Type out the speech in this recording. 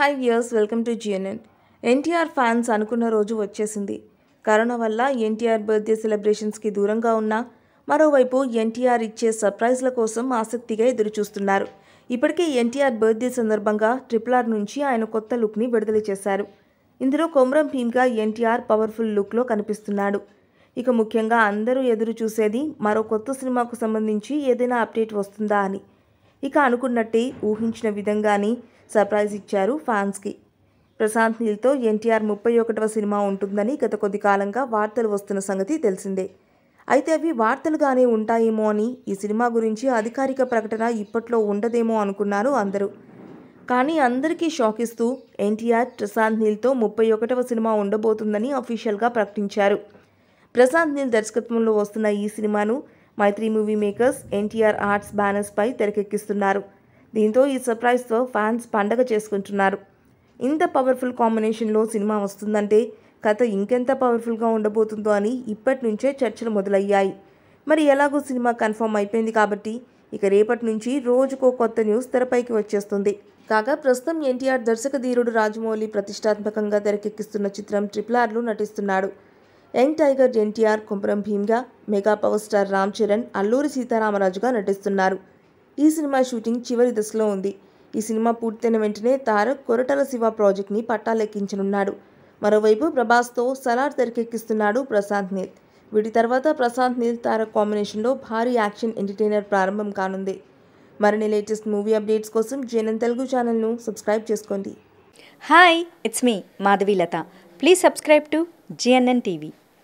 high viewers welcome to JNN NTR fans అనుకున్న రోజు వచ్చేసింది కరోనా వల్ల ఎన్టీఆర్ బర్త్డే సెలబ్రేషన్స్కి దూరంగా ఉన్నా మరోవైపు ఎన్టీఆర్ ఇచ్చే సర్ప్రైజ్ల కోసం ఆసక్తిగా ఎదురుచూస్తున్నారు ఇప్పటికే ఎన్టీఆర్ బర్త్డే సందర్భంగా ట్రిపుల్ ఆర్ నుంచి ఆయన కొత్త లుక్ని విడుదల చేశారు ఇందులో కొమరం భీమ్గా ఎన్టీఆర్ పవర్ఫుల్ లుక్లో కనిపిస్తున్నాడు ఇక ముఖ్యంగా అందరూ ఎదురు చూసేది మరో కొత్త సినిమాకు సంబంధించి ఏదైనా అప్డేట్ వస్తుందా అని ఇక అనుకున్నట్టే ఊహించిన విధంగానే సర్ప్రైజ్ ఇచ్చారు ఫ్యాన్స్కి ప్రశాంత్ నీల్తో ఎన్టీఆర్ ముప్పై ఒకటవ సినిమా ఉంటుందని గత కొద్ది కాలంగా వార్తలు వస్తున్న సంగతి తెలిసిందే అయితే అవి వార్తలుగానే ఉంటాయేమో అని ఈ సినిమా గురించి అధికారిక ప్రకటన ఇప్పట్లో ఉండదేమో అనుకున్నారు అందరూ కానీ అందరికీ షాక్ ఇస్తూ ఎన్టీఆర్ ప్రశాంత్ నీల్తో ముప్పై ఒకటవ సినిమా ఉండబోతుందని అఫీషియల్గా ప్రకటించారు ప్రశాంత్ నీల్ దర్శకత్వంలో వస్తున్న ఈ సినిమాను Mythri movie makers NTR arts banners పై తెరకెక్కిస్తున్నారు దీంతో ఈ సర్ప్రైజ్తో ఫ్యాన్స్ పండగ చేసుకుంటున్నారు ఇంత పవర్ఫుల్ కాంబినేషన్లో సినిమా వస్తుందంటే కథ ఇంకెంత పవర్ఫుల్గా ఉండబోతుందో అని ఇప్పటి నుంచే చర్చలు మొదలయ్యాయి మరి ఎలాగో సినిమా కన్ఫర్మ్ అయిపోయింది కాబట్టి ఇక రేపటి నుంచి రోజుకో కొత్త న్యూస్ తెరపైకి వచ్చేస్తుంది కాగా ప్రస్తుతం ఎన్టీఆర్ దర్శక ధీరుడు రాజమౌళి ప్రతిష్టాత్మకంగా తెరకెక్కిస్తున్న చిత్రం ట్రిపుల్ నటిస్తున్నాడు యంగ్ టైగర్ ఎన్టీఆర్ కుమరం భీమ్గా mega power star Ram Charan Alluri సీతారామరాజుగా నటిస్తున్నారు ఈ సినిమా షూటింగ్ చివరి దశలో ఉంది ఈ సినిమా పూర్తయిన వెంటనే తారక్ కొరటల శివ ప్రాజెక్ట్ని పట్టాలెక్కించనున్నాడు మరోవైపు ప్రభాస్తో సలార్ తెరకెక్కిస్తున్నాడు ప్రశాంత్ నీల్ వీటి తర్వాత ప్రశాంత్ నీల్ తారక్ కాంబినేషన్లో భారీ యాక్షన్ ఎంటర్టైనర్ ప్రారంభం కానుంది మరిన్ని లేటెస్ట్ మూవీ అప్డేట్స్ కోసం జేఎన్ఎన్ తెలుగు ఛానల్ను సబ్స్క్రైబ్ చేసుకోండి hi it's me Madhavi Latha please subscribe to J N N T we